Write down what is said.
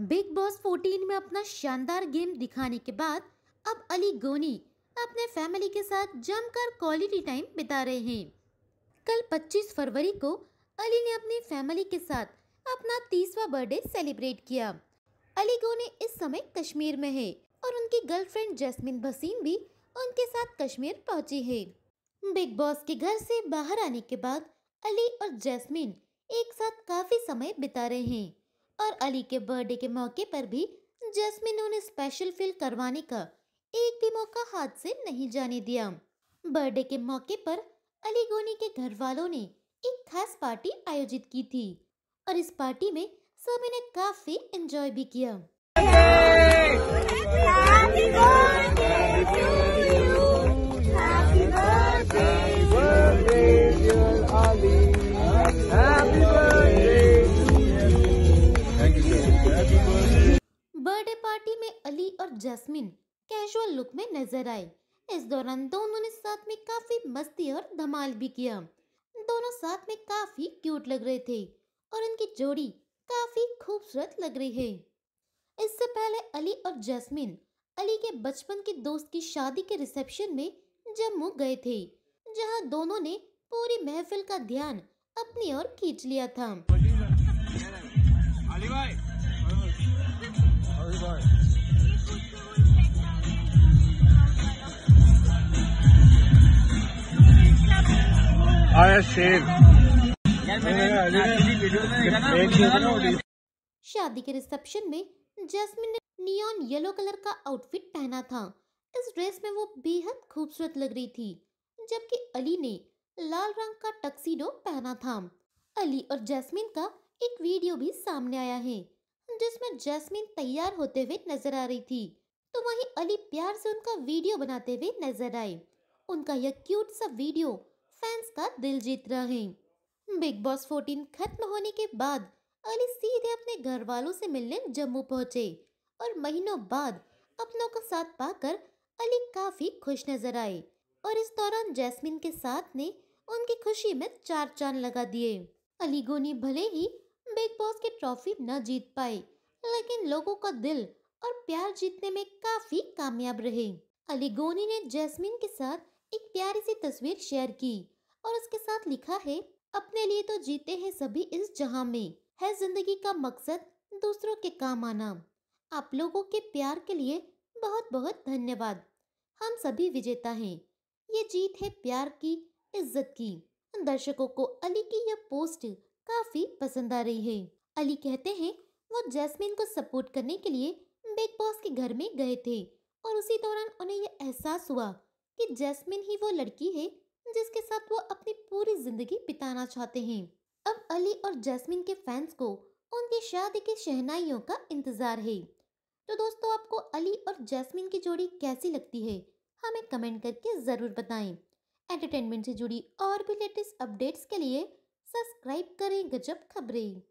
big boss 14 में अपना शानदार गेम दिखाने के बाद अब अली गोनी अपने फैमिली के साथ जमकर क्वालिटी टाइम बिता रहे हैं कल 25 फरवरी को अली ने अपनी फैमिली के साथ अपना तीसवा बर्थडे सेलिब्रेट किया अली गोनी इस समय कश्मीर में है और उनकी गर्लफ्रेंड जैस्मिन भसीन भी उनके साथ कश्मीर पहुंची है बिग बॉस के घर से बाहर आने के बाद अली और जैस्मिन एक साथ काफी समय बिता रहे हैं और अली के बर्थडे के मौके पर भी जैस्मिन ने उन्हें स्पेशल फील करवाने का एक भी मौका हाथ से नहीं जाने दिया बर्थडे के मौके पर अली गोनी के घर वालों ने एक खास पार्टी आयोजित की थी और इस पार्टी में सभी ने काफी एंजॉय भी किया और जैस्मिन कैजुअल लुक में नजर आए इस दौरान दोनों ने साथ में काफी मस्ती और धमाल भी किया दोनों साथ में काफी क्यूट लग रहे थे और इनकी जोड़ी काफी खूबसूरत लग रही है इससे पहले अली और जैस्मिन अली के बचपन के दोस्त की शादी के रिसेप्शन में जम्मू गए थे जहां दोनों ने पूरी महफिल का ध्यान अपनी ओर खींच लिया था अली भाई शादी के रिसेप्शन में जैस्मिन ने नियॉन येलो कलर का आउटफिट पहना था इस ड्रेस में वो बेहद खूबसूरत लग रही थी जबकि अली ने लाल रंग का टक्सीडो पहना था अली और जैस्मिन का एक वीडियो भी सामने आया है जिसमें जैस्मिन तैयार होते हुए नजर आ रही थी तो वहीं अली प्यार से उनका वीडियो बनाते हुए नजर आए उनका यह क्यूट सा वीडियो फैंस का दिल जीत रहा है बिग बॉस 14 खत्म होने के बाद अली सीधे अपने घर वालों से मिलने जम्मू पहुंचे और महीनों बाद अपनों का साथ पाकर अली काफी खुश नजर आए और इस दौरान जैस्मिन के साथ ने उनकी खुशी में चार चांद लगा दिए अली गोनी भले ही बिग बॉस की ट्रॉफी न जीत पाए लेकिन लोगों का दिल और प्यार जीतने में काफी कामयाब रहे अली गोनी ने जैस्मिन के साथ एक प्यारी सी तस्वीर शेयर की और उसके साथ लिखा है अपने लिए तो जीते हैं सभी इस जहां में है जिंदगी का मकसद दूसरों के काम आना आप लोगों के प्यार के लिए बहुत बहुत धन्यवाद हम सभी विजेता हैं ये जीत है प्यार की इज्जत की दर्शकों को अली की यह पोस्ट काफी पसंद आ रही है अली कहते हैं वो जैस्मिन को सपोर्ट करने के लिए बिग बॉस के घर में गए थे और उसी दौरान उन्हें यह एहसास हुआ कि जैस्मिन ही वो लड़की है जिसके साथ वो अपनी पूरी जिंदगी बिताना चाहते हैं अब अली और जैस्मिन के फैंस को उनकी शादी की शहनाइयों का इंतजार है तो दोस्तों आपको अली और जैस्मिन की जोड़ी कैसी लगती है हमें कमेंट करके ज़रूर बताएं एंटरटेनमेंट से जुड़ी और भी लेटेस्ट अपडेट्स के लिए सब्सक्राइब करें गजब खबरें